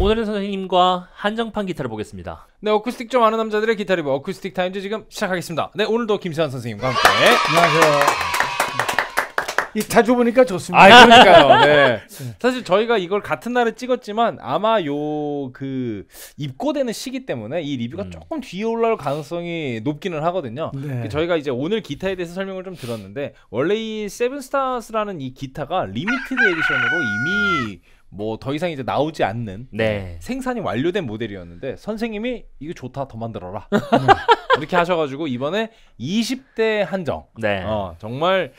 오늘은 선생님과 한정판 기타를 보겠습니다. 네, 어쿠스틱 좀 아는 남자들의 기타 리뷰 어쿠스틱 타임즈 지금 시작하겠습니다. 네, 오늘도 김세환 선생님과 함께. 안녕하세요. 이 자주 보니까 좋습니다. 아, 그러니까요. 네. 사실 저희가 이걸 같은 날에 찍었지만 아마 요 그 입고되는 시기 때문에 이 리뷰가 음. 조금 뒤에 올라올 가능성이 높기는 하거든요. 네. 그 저희가 이제 오늘 기타에 대해서 설명을 좀 들었는데 원래 이 세븐스타스라는 이 기타가 리미티드 에디션으로 이미 뭐더 이상 이제 나오지 않는 네. 생산이 완료된 모델이었는데 선생님이 이거 좋다 더 만들어라 음. 이렇게 하셔가지고 이번에 20대 한정 네. 어, 정말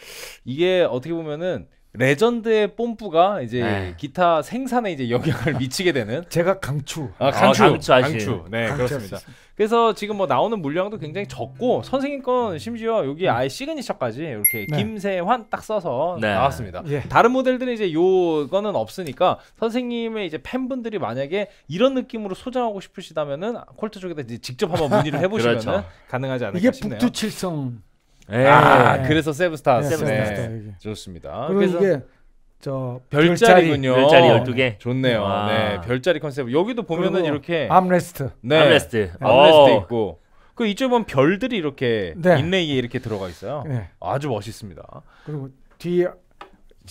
이게 어떻게 보면은 레전드의 뽐뿌가 이제 네. 기타 생산에 이제 영향을 미치게 되는 제가 강추. 아, 강추. 아, 강추, 강추. 네, 강추 그렇습니다. 아시지. 그래서 지금 뭐 나오는 물량도 굉장히 적고 선생님 건 심지어 여기 음. 아예 시그니처까지 이렇게 네. 김세환 딱 써서 네. 나왔습니다. 예. 다른 모델들은 이제 요거는 없으니까 선생님의 이제 팬분들이 만약에 이런 느낌으로 소장하고 싶으시다면은 콜트 쪽에다 이제 직접 한번 문의를 해보시면 그렇죠. 가능하지 않을까 싶네요. 이게 북두칠성 예. 아 그래서 세븐스타. 네, 세븐스타. 네. 네. 좋습니다. 그래서 이게 저 별자리군요. 별자리 12개. 좋네요. 아. 네. 별자리 컨셉. 여기도 보면은 이렇게 암레스트. 네. 암레스트. 암레스트 어. 있고. 그이쪽 보면 별들이 이렇게 네. 인레이에 이렇게 들어가 있어요. 네. 아주 멋있습니다. 그리고 뒤에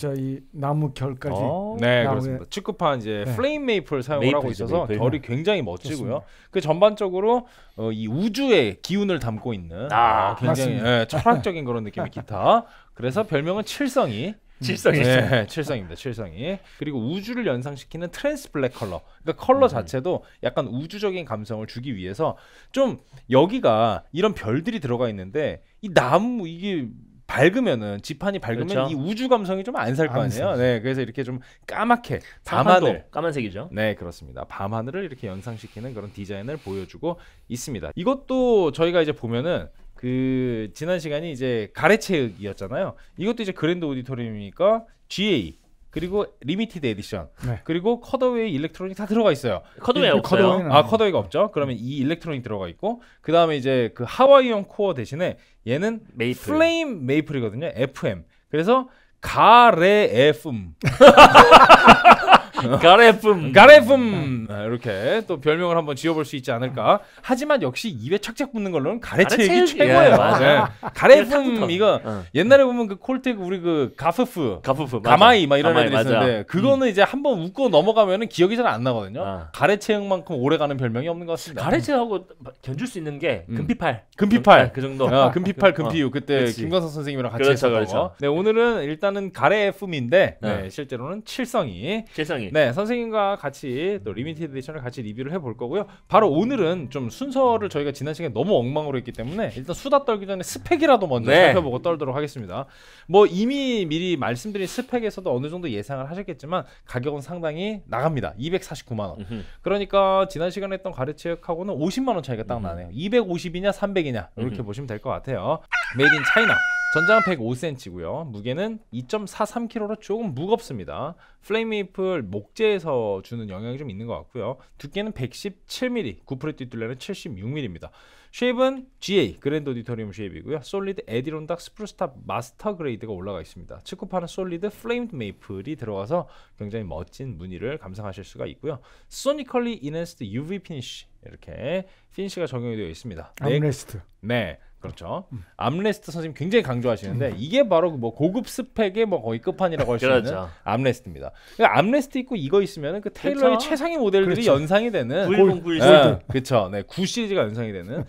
저짜이 나무 결까지 어? 네 그렇습니다. 축구판 이제 네. 플레임 메이플 사용을 하고 있어서 메이플. 결이 굉장히 멋지고요. 좋습니다. 그 전반적으로 어, 이 우주의 기운을 담고 있는 아, 어, 굉장히 네, 철학적인 그런 느낌의 기타. 그래서 별명은 칠성이 칠성이 네, 칠성입니다. 칠성이 그리고 우주를 연상시키는 트랜스 블랙 컬러. 그러니까 컬러 음. 자체도 약간 우주적인 감성을 주기 위해서 좀 여기가 이런 별들이 들어가 있는데 이 나무 이게 밝으면은 지판이 밝으면 그렇죠. 이 우주 감성이 좀 안 살 거 아니에요. 네, 그래서 이렇게 좀 까맣게 밤하늘 까만색이죠. 네, 그렇습니다. 밤하늘을 이렇게 연상시키는 그런 디자인을 보여주고 있습니다. 이것도 저희가 이제 보면은 그 지난 시간이 이제 가래체육이었잖아요. 이것도 이제 그랜드 오디토리움이니까 GA 그리고 리미티드 에디션 네. 그리고 커더웨이 일렉트로닉 다 들어가 있어요. 커더웨이 없어요. 컷어웨이는 아 컷어웨이가 없죠. 그러면 이 일렉트로닉 들어가 있고 그 다음에 이제 그 하와이언 코어 대신에 얘는 메이플. 플레임 메이플이거든요. FM 그래서 가레 FM 가래품가래품 음. 아, 이렇게 또 별명을 한번 지어볼 수 있지 않을까 하지만 역시 입에 착착 붙는 걸로는 가래체육이 최고예요 예, 네. 가레품 이거 어. 옛날에 보면 그 콜텍 우리 그 가프프 가프프 가마이 막 이런 가마이, 애들이 있는데 음. 그거는 음. 이제 한번 웃고 넘어가면은 기억이 잘 안 나거든요 아. 가래체육만큼 오래가는 별명이 없는 것 같습니다 가래체하고 견줄 수 있는 게 음. 금피팔 금피팔 네, 그 정도 어, 금피팔 금피유 어, 그때 그치. 김광석 선생님이랑 같이 그렇죠, 했었던 그렇죠. 거 네, 오늘은 일단은 가래품인데 네. 네, 실제로는 칠성이 칠성 굉장히. 네, 선생님과 같이 또 리미티드 에디션을 같이 리뷰를 해볼 거고요. 바로 오늘은 좀 순서를 저희가 지난 시간에 너무 엉망으로 했기 때문에 일단 수다 떨기 전에 스펙이라도 먼저 네. 살펴보고 떨도록 하겠습니다. 뭐 이미 미리 말씀드린 스펙에서도 어느 정도 예상을 하셨겠지만 가격은 상당히 나갑니다. 249만 원. 그러니까 지난 시간에 했던 가르치역하고는 50만 원 차이가 딱 나네요. 250이냐 300이냐 이렇게 보시면 될 것 같아요. 메이드 인 차이나. 전장은 105cm고요. 무게는 2.43kg로 조금 무겁습니다. 플레임메이플 목재에서 주는 영향이 좀 있는 것 같고요. 두께는 117mm, 구프레티툴레는 76mm입니다. 쉐입은 GA 그랜드 오디토리움 쉐입이고요. 솔리드 에디론닥 스프루스탑 마스터 그레이드가 올라가 있습니다. 측구판은 솔리드 플레임드 메이플이 들어가서 굉장히 멋진 무늬를 감상하실 수가 있고요. 소니컬리 인핸스드 UV 피니쉬 이렇게 피니쉬가 적용이 되어 있습니다. 네. 암레스트. 네. 네. 그렇죠. 암레스트 선생님 굉장히 강조하시는데 음. 이게 바로 그 뭐 고급 스펙의 뭐 거의 끝판이라고 할 수 있는 그렇죠. 암레스트입니다. 그러니까 암레스트 있고 이거 있으면 그 그렇죠. 테일러의 그쵸? 최상위 모델들이 그렇죠. 연상이 되는 910, 네, 그렇죠. 네, 9 시리즈가 연상이 되는.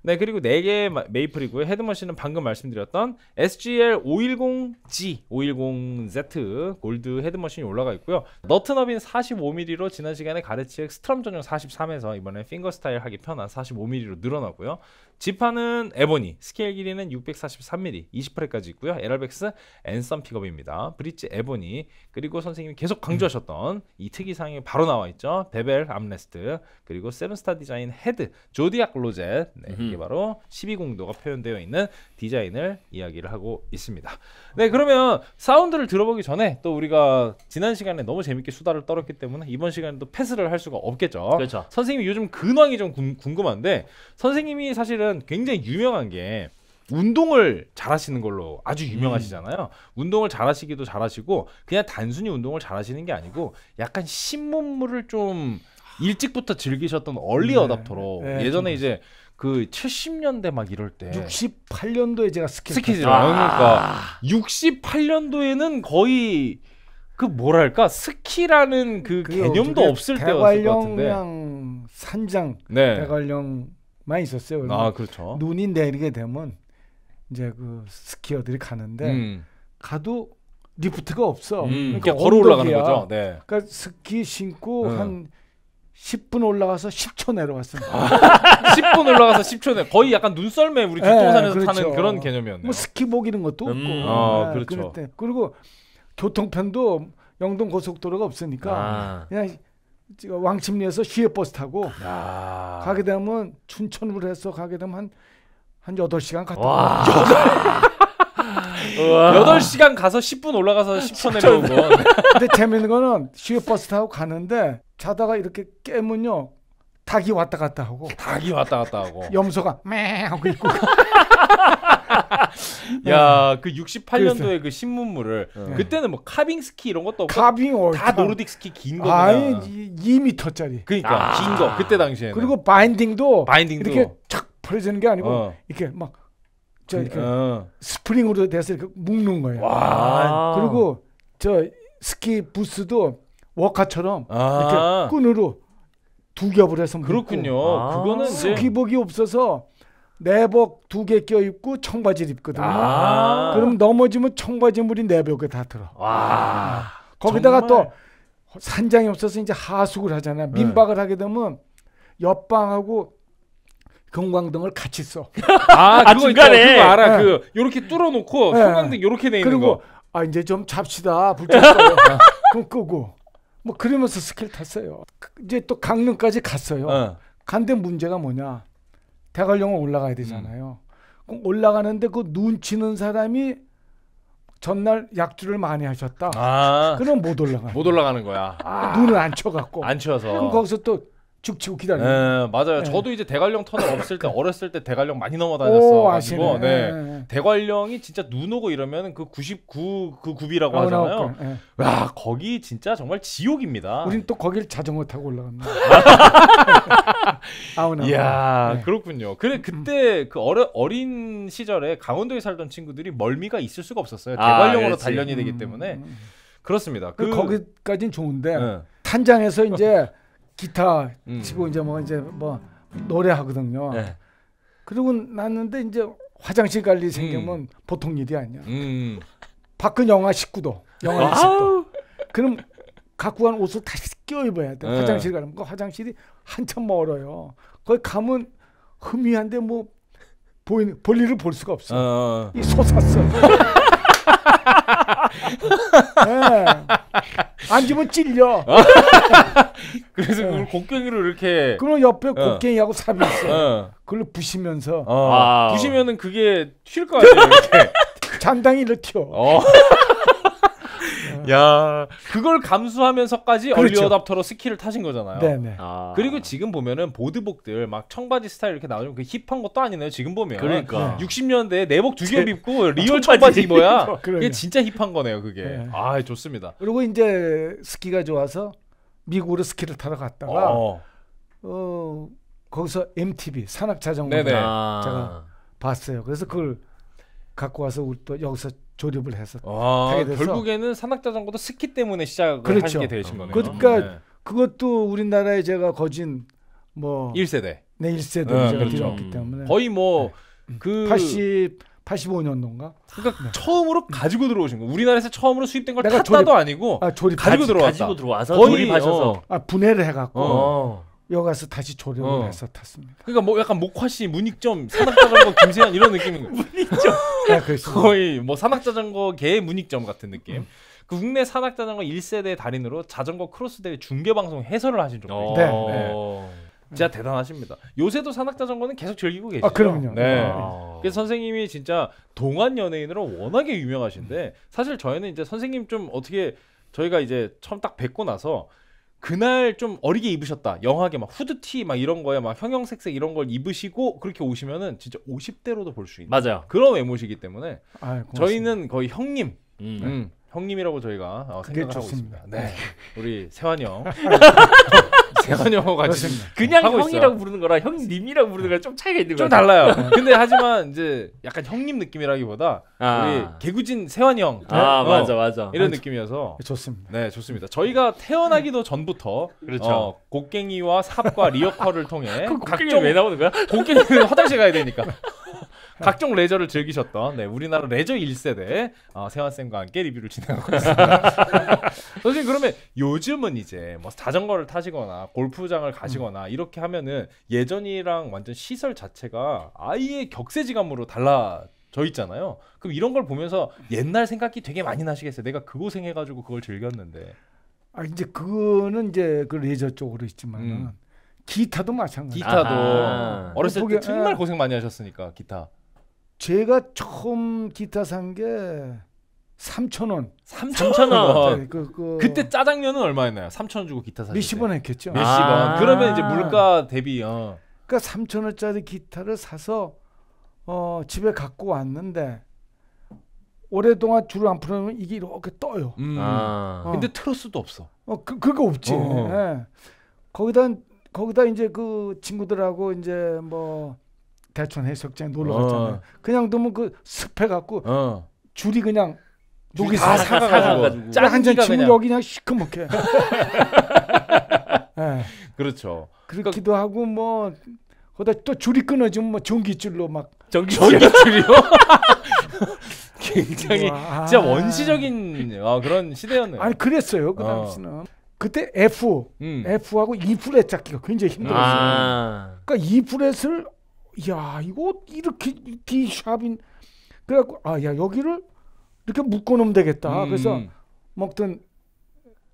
네, 그리고 네개의 메이플이고요. 헤드머신은 방금 말씀드렸던 SGL 510G, 510Z 골드 헤드머신이 올라가 있고요. 너트너빈 45mm로 지난 시간에 가르치엑 스트럼 전용 43에서 이번에 핑거스타일 하기 편한 45mm로 늘어나고요. 지판은 에보니, 스케일 길이는 643mm, 2 0프까지 있고요. 에 r 백스 앤썸 픽업입니다. 브릿지 에보니, 그리고 선생님이 계속 강조하셨던 음. 이 특이사항이 바로 나와 있죠. 베벨 암레스트, 그리고 세븐스타 디자인 헤드, 조디악 로젯, 네, 이게 바로 12공도가 표현되어 있는 디자인을 이야기를 하고 있습니다. 네, 그러면 사운드를 들어보기 전에 또 우리가 지난 시간에 너무 재밌게 수다를 떨었기 때문에 이번 시간에도 패스를 할 수가 없겠죠. 그렇죠. 선생님이 요즘 근황이 좀 궁, 궁금한데 선생님이 사실은 사실은 굉장히 유명한 게 운동을 잘하시는 걸로 아주 유명하시잖아요. 음. 운동을 잘하시기도 잘하시고 그냥 단순히 운동을 잘하시는 게 아니고 약간 신문물을 좀 일찍부터 즐기셨던 얼리 네. 어답터로 네. 예전에 이제 그 70년대 막 이럴 때 68년도에 제가 스케치 스를 아~ 그러니까 68년도에는 아. 거의 그 뭐랄까 스키라는 그 개념도 없을 때였을 것 같은데 대관령 산장 네. 대관령 많이 있었어요. 아 뭐 그렇죠. 눈이 내리게 되면 이제 그 스키어들이 가는데 음. 가도 리프트가 없어. 음, 그러니까 걸어 올라가는 거죠. 네. 그러니까 스키 신고 음. 한 10분 올라가서 10초 내려갔습니다. 아, 10분 올라가서 10초 내. 거의 약간 눈썰매 우리 뒷동산에서 네, 그렇죠. 타는 그런 개념이었네요. 뭐 스키복 이는 것도 없고. 음. 네, 아, 네, 그렇죠. 그리고 교통편도 영동 고속도로가 없으니까 아. 그냥 왕침리에서 시외버스 타고 야. 가게 되면 춘천으로 해서 가게 되면 한, 한 8시간 갔다 와. 8, 시간 가서 10분 올라가서 10초 내려온 거 근데 재밌는 거는 시외버스 타고 가는데 자다가 이렇게 깨면요 닭이 왔다 갔다 하고 닭이 왔다 갔다 하고 염소가 매 하고 있고 야, 네. 그 68년도에 그 신문물을 네. 그때는 뭐 카빙 스키 이런 것도 없고 카빙 올, 다 노르딕 스키 긴 거. 아, 2미터짜리. 그러니까 아. 긴 거. 그때 당시에. 그리고 바인딩도, 바인딩도 이렇게 착 벌어지는 게 아니고 어. 이렇게 막저 그, 이렇게 어. 스프링으로 돼서 이렇게 묶는 거예요. 와. 아. 그리고 저 스키 부스도 워카처럼 아. 이렇게 끈으로 두 겹을 해서 묶고. 그렇군요. 그거는 스키복이 없어서 내복 두 개 껴입고 청바지를 입거든요. 아~ 그럼 넘어지면 청바지 물이 내복에 네 그 다 들어. 와~ 거기다가 정말... 또 산장이 없어서 이제 하숙을 하잖아요. 네. 민박을 네. 하게 되면 옆방하고 경광등을 같이 써. 아, 아 중간에 그거 알아. 네. 그 요렇게 뚫어 놓고 네. 형광등 요렇게 돼 있는 거. 아, 이제 좀 잡시다. 불좀 꺼요. 그럼 끄고. 뭐 그러면서 스킬 탔어요. 그 이제 또 강릉까지 갔어요. 어. 간데 문제가 뭐냐? 대관령은 올라가야 되잖아요. 음. 그럼 올라가는데 그 눈치는 사람이 전날 약주를 많이 하셨다. 아~ 그럼 못 올라가. 못 올라가는 거야. 아~ 눈을 안 쳐갖고. 안 쳐서. 그럼 거기서 또 죽치고 기다리는. 네, 맞아요. 네. 저도 이제 대관령 터널 없을 때 어렸을 때 대관령 많이 넘어다녔어가지고 네. 네. 대관령이 진짜 눈 오고 이러면 그99그 굽이라고 아, 하잖아요. 네. 와 거기 진짜 정말 지옥입니다. 우린 또거기를 자전거 타고 올라갔니 아우나. 이야 네. 그렇군요. 그래 그때 그 어려, 어린 시절에 강원도에 살던 친구들이 멀미가 있을 수가 없었어요. 아, 대관령으로 아, 단련이 되기 음, 때문에 음, 음. 그렇습니다. 그, 그 거기까는 좋은데 네. 탄장에서 이제 기타 음. 치고 이제 뭐 이제 뭐 노래하거든요. 네. 그러고 났는데 이제 화장실 관리 생기면 음. 보통 일이 아니야. 음. 음. 밖은 영하 19도, 영하 20도. 아. 그럼 갖고 간 옷을 다시 끼워 입어야 돼. 네. 화장실 가면 그 화장실이 한참 멀어요. 거기 가면 흠미한데뭐 보이는 볼일을 볼 수가 없어. 어. 어. 이 솟았어. 네. 앉으면 찔려. 그래서 어. 그걸 곡괭이로 이렇게. 그럼 옆에 어. 곡괭이하고 삽이 있어. 어. 그걸로 부시면서. 부시면은 그게 튈거 아니에요. 잔당이 이렇게. 어 음. 야 그걸 감수하면서까지 그렇죠. 얼리어답터로 스키를 타신 거잖아요. 네네. 네. 아. 그리고 지금 보면은 보드복들 막 청바지 스타일 이렇게 나오면 그 힙한 것도 아니네요. 지금 보면. 그러니까. 60년대 내복 두겹 입고 리얼 청바지 입어야 이게 그러니까. 진짜 힙한 거네요. 그게. 네. 아 좋습니다. 그리고 이제 스키가 좋아서 미국으로 스키를 타러 갔다가 어, 어 거기서 m t b 산악자전거 제가 아. 봤어요. 그래서 그걸 갖고 와서 우리 또 여기서 조립을 해서 아, 결국에는 산악자전거도 스키 때문에 시작을 그렇죠. 하게 되신 거네요. 그러니까 네. 그것도 우리나라에 제가 거진 뭐 1세대. 네, 1세대 네, 제가 그렇죠. 기 때문에 거의 뭐그 네. 80 그 85년도인가? 그러니까 네. 처음으로 가지고 들어오신 거. 우리나라에서 처음으로 수입된 걸 탔다도 조립, 아니고 아, 조립, 가지고 들어왔다. 가지고 들어와서 조립하셔서 어. 아, 분해를 해갖고 어. 여가서 다시 조령을 어. 해서 탔습니다. 그러니까 뭐 약간 목화씨 문익점 산악자전거 김세현 이런 느낌인 거 문익점. 아, 거의 뭐 산악자전거 개 문익점 같은 느낌. 음. 그 국내 산악자전거 1세대 달인으로 자전거 크로스 대회 중계 방송 해설을 하신 적도 네. 어. 네. 진짜 대단하십니다. 요새도 산악자전거는 계속 즐기고 계시죠. 아, 그럼요. 네. 아. 그 선생님이 진짜 동안 연예인으로 워낙에 유명하신데 사실 저희는 이제 선생님 좀 어떻게 저희가 이제 처음 딱 뵙고 나서 그날 좀 어리게 입으셨다. 영하게 막 후드티 막 이런 거에 막 형형색색 이런 걸 입으시고 그렇게 오시면은 진짜 50대로도 볼 수 있는 맞아요. 그런 외모시기 때문에 아유, 저희는 거의 형님. 음. 음, 형님이라고 저희가 어, 생각을 좋습니다. 있습니다. 네. 네. 우리 세환이 형. 대관 영어가 지금 그냥 형이라고 부르는 거랑 형님이라고 부르는 거랑 좀 차이가 있는 거예요. 좀 달라요. 근데 하지만 이제 약간 형님 느낌이라기보다 아. 우리 개구진 세환 형. 아 어, 맞아 맞아. 이런 느낌이어서 좋습니다. 네 좋습니다. 저희가 태어나기도 전부터 그렇죠. 어, 곡괭이와 삽과 리어커를 통해 각종 왜 나오는 거야? 곡괭이는 화장실 가야 되니까 각종 레저를 즐기셨던 네, 우리나라 레저 1세대 어, 세환쌤과 함께 리뷰를 진행하고 있습니다. 선생님 그러면 요즘은 이제 뭐 자전거를 타시거나 골프장을 가시거나 음. 이렇게 하면은 예전이랑 완전 시설 자체가 아예 격세지감으로 달라 저 있잖아요. 그럼 이런 걸 보면서 옛날 생각이 되게 많이 나시겠어요. 내가 그 고생해가지고 그걸 즐겼는데. 아 이제 그거는 이제 그 레저 쪽으로 있지만 음. 기타도 마찬가지. 기타도 아하. 어렸을 때 정말 예. 고생 많이 하셨으니까 기타. 제가 처음 기타 산 게 3,000원. 3,000원. 네, 그, 그... 그때 짜장면은 얼마였나요? 3,000원 주고 기타 사셨어요. 몇십 원 했겠죠. 몇십 아 그러면 이제 물가 대비 어. 그러니까 3,000원짜리 기타를 사서 어, 집에 갖고 왔는데 오랫동안 줄을 안 풀으면 이게 이렇게 떠요. 음. 아. 어. 근데 틀을 수도 없어. 어, 그 그거 없지. 어. 네. 거기다 거기다 이제 그 친구들하고 이제 뭐 대천 해석욕장 놀러 어. 갔잖아요. 어. 그냥 너무 그 습해 갖고 어. 줄이 그냥 녹이 다사가지고 한잔 치면 여기 그냥 시커멓게. 네. 그렇죠. 그렇기도 그러니까, 하고 뭐 거다 또 줄이 끊어지면 뭐 전기줄로 막 전기줄. 기줄이요 굉장히 와 아. 진짜 원시적인 아, 그런 시대였네요. 아니 그랬어요 그 어. 당시는. 어. 그때 F, 음. F하고 E 프렛 잡기가 굉장히 힘들었어요. 아. 그러니까 E 프렛을 야 이거 이렇게 D샵인 그래갖고 아야 여기를 이렇게 묶어놓으면 되겠다. 음. 그래서 먹던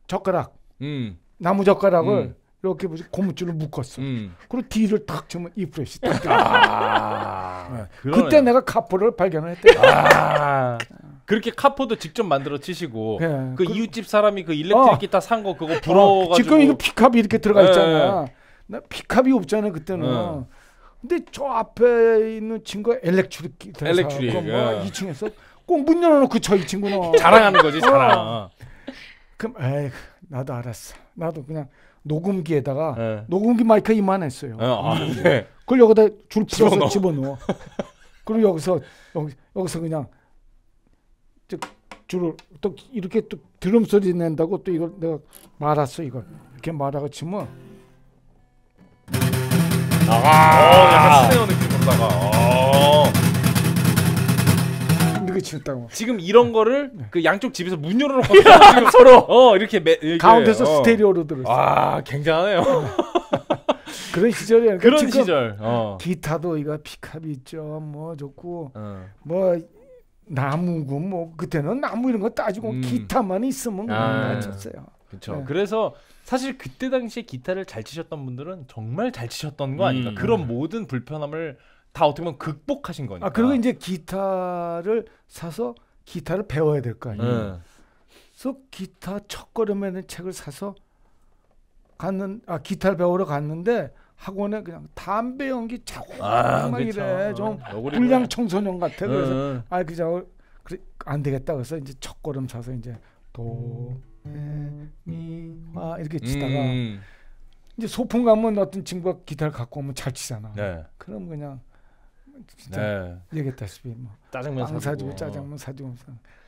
젓가락 음. 나무 젓가락을 음. 이렇게 뭐지 고무줄로 묶었어. 음. 그리고 D를 탁 주면 이 프레시 딱. 아, 네. 그때 내가 카포를 발견을 했대. 아. 그렇게 카포도 직접 만들어 치시고 네, 그, 그, 이웃집 사람이 그 일렉트릭 어. 기타 산 거 그거 어, 부러워가지고 어, 지금 이거 픽캅이 이렇게 들어가 네. 있잖아. 네. 나픽캅이 없잖아 그때는. 네. 근데 저 앞에 있는 친구가 엘렉트릭 엘렉트릭 뭐 2층에서 예. 꼭문 열어놓고 저 이 친구는 자랑하는 거지 어. 자랑. 어. 그럼 에이 나도 알았어. 나도 그냥 녹음기에다가 네. 녹음기 마이크 이만했어요. 어, 예, 아, 음. 네. 그걸 여기다 줄 풀어서 집어넣어. 집어넣어. 그리고 여기서 여기, 여기서 그냥 즉 줄을 또 이렇게 또 드럼 소리 낸다고 또 이걸 내가 말았어 이걸 이렇게 말하고 치면. 아, 약간 스네어 느낌 건다가. 이렇게 치다고 어. 지금 이런 네. 거를 네. 그 양쪽 집에서 문 열어놓고 지금 아, 서로 어 이렇게, 매, 이렇게 가운데서 어. 스테레오로 들었어. 아 굉장하네요. 그런 시절이야. 그런 그러 시절. 어. 기타도 이거 피캅이 있죠. 뭐 좋고 어. 뭐 나무고 뭐 그때는 나무 이런 거 따지고 음. 기타만 있으면 아. 쳤어요. 그렇죠. 네. 그래서 사실 그때 당시에 기타를 잘 치셨던 분들은 정말 잘 치셨던 거 아닌가? 음. 그런 모든 불편함을 다 어떻게 보면 극복하신 거니까. 아 그리고 이제 기타를 사서 기타를 배워야 될 거 아니에요. 네. 그래서 기타 첫 걸음에는 책을 사서 갔는 아 기타를 배우러 갔는데 학원에 그냥 담배 연기 자꾸 아, 막 이래 좀 어, 불량 청소년 같아 그래서 음. 아 그저 안 되겠다 그래서 이제 첫 걸음 사서 이제 도 음. 미화 이렇게 치다가 음. 이제 소풍 가면 어떤 친구가 기타를 갖고 오면 잘 치잖아. 네. 그럼 그냥 진짜 네. 얘기했다시피 뭐 짜장면 사주고, 짜장면 사주고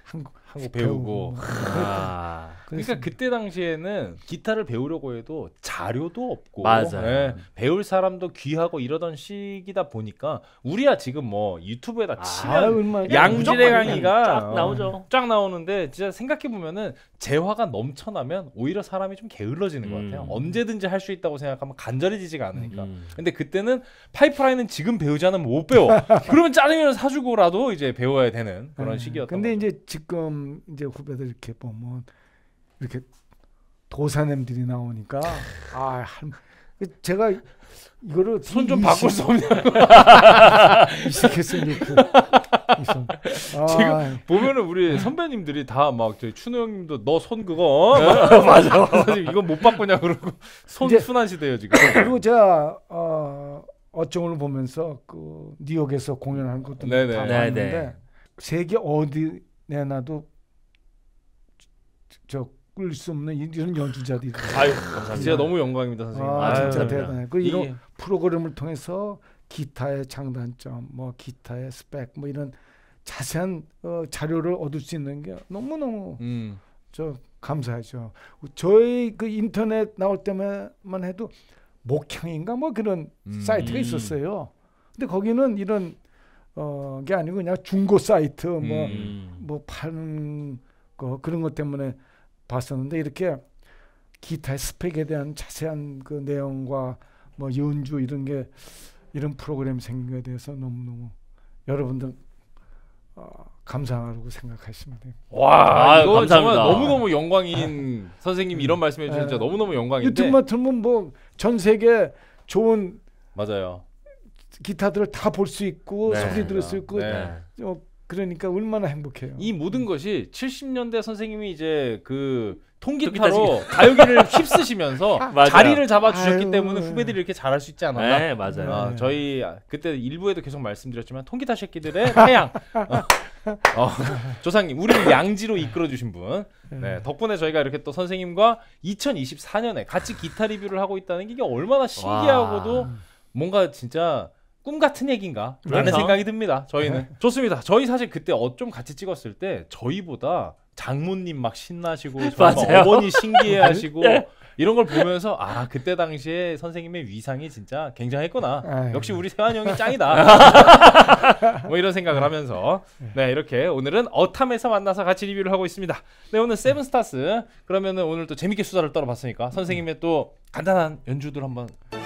한국, 한국 배우고. 배우고. 뭐 아. 그러니까 그때 당시에는 기타를 배우려고 해도 자료도 없고 예, 배울 사람도 귀하고 이러던 시기다 보니까 우리야 지금 뭐 유튜브에다 아, 치면 아, 양질의 강의가 쫙 어, 나오죠. 쫙 나오는데 진짜 생각해 보면은 재화가 넘쳐나면 오히려 사람이 좀 게을러지는 음. 것 같아요. 음. 언제든지 할 수 있다고 생각하면 간절해지지가 않으니까. 음, 음. 근데 그때는 파이프라인은 지금 배우지 않으면 못 배워. 그러면 짜장면을 사주고라도 이제 배워야 되는 그런 음. 시기였던. 근데 거죠. 이제 지금 이제 후배들 이렇게 보면. 이렇게 도사님들이 나오니까 아 한, 그 제가 이거를 손 좀 바꿀 수 없냐고 이식했으니 그 아, 지금 보면은 우리 선배님들이 다 막 저희 추노 형님도 너 손 그거 어? 네, 맞아 이거 못 바꾸냐 그러고 손 이제, 순환 시대예요 지금 그리고 제가 어, 어정을 보면서 그 뉴욕에서 공연한 것도 네네. 다 봤는데 네네. 세계 어디 내놔도 저 바꿀 수 없는 이런 연주자들이. 아유, 진짜 너무 영광입니다, 선생님. 아, 아유, 진짜 대단해. 그 이런 예. 프로그램을 통해서 기타의 장단점, 뭐 기타의 스펙, 뭐 이런 자세한 어, 자료를 얻을 수 있는 게 너무 너무 음. 저 감사하죠. 저희 그 인터넷 나올 때만 해도 목향인가 뭐 그런 음. 사이트가 음. 있었어요. 근데 거기는 이런 어, 게 아니고 그냥 중고 사이트 뭐뭐 음. 뭐 파는 거 그런 것 때문에 봤었는데 이렇게 기타의 스펙에 대한 자세한 그 내용과 뭐 연주 이런 게 이런 프로그램 생긴 거에 대해서 너무너무 여러분들 어, 감사하고 생각하시면 돼니 와, 아, 이거 정말 너무너무 영광인 아, 선생님 이런 말씀해 주셔서 진짜 네. 너무너무 영광인데. 유튜브만 틀면 뭐전 세계 좋은 맞아요. 기타들을 다 볼 수 있고 네, 소리 들을 수 있고 네. 어, 그러니까 얼마나 행복해요. 이 모든 것이 70년대 선생님이 이제 그 통기타로 가요계를 휩쓰시면서 자리를 잡아주셨기 때문에 네. 후배들이 이렇게 잘할 수 있지 않았나? 네, 맞아요. 어, 저희 그때 일부에도 계속 말씀드렸지만 통기타 새끼들의 태양. 어. 어, 조상님, 우리를 양지로 이끌어주신 분. 네, 네. 덕분에 저희가 이렇게 또 선생님과 2024년에 같이 기타 리뷰를 하고 있다는 게게 얼마나 신기하고도 와. 뭔가 진짜 꿈 같은 얘기인가? 라는 그래서? 그렇죠. 생각이 듭니다. 저희는 네. 좋습니다. 저희 사실 그때 어쩜 같이 찍었을 때 저희보다 장모님 막 신나시고 어머니 신기해하시고 네. 이런 걸 보면서 아 그때 당시에 선생님의 위상이 진짜 굉장했구나. 아유. 역시 우리 세환 형이 짱이다. 뭐 이런 생각을 하면서 네. 네 이렇게 오늘은 어탐에서 만나서 같이 리뷰를 하고 있습니다. 네 오늘 세븐스타스 그러면은 오늘 또 재밌게 수다를 떨어봤으니까 선생님의 또 간단한 연주들 한번.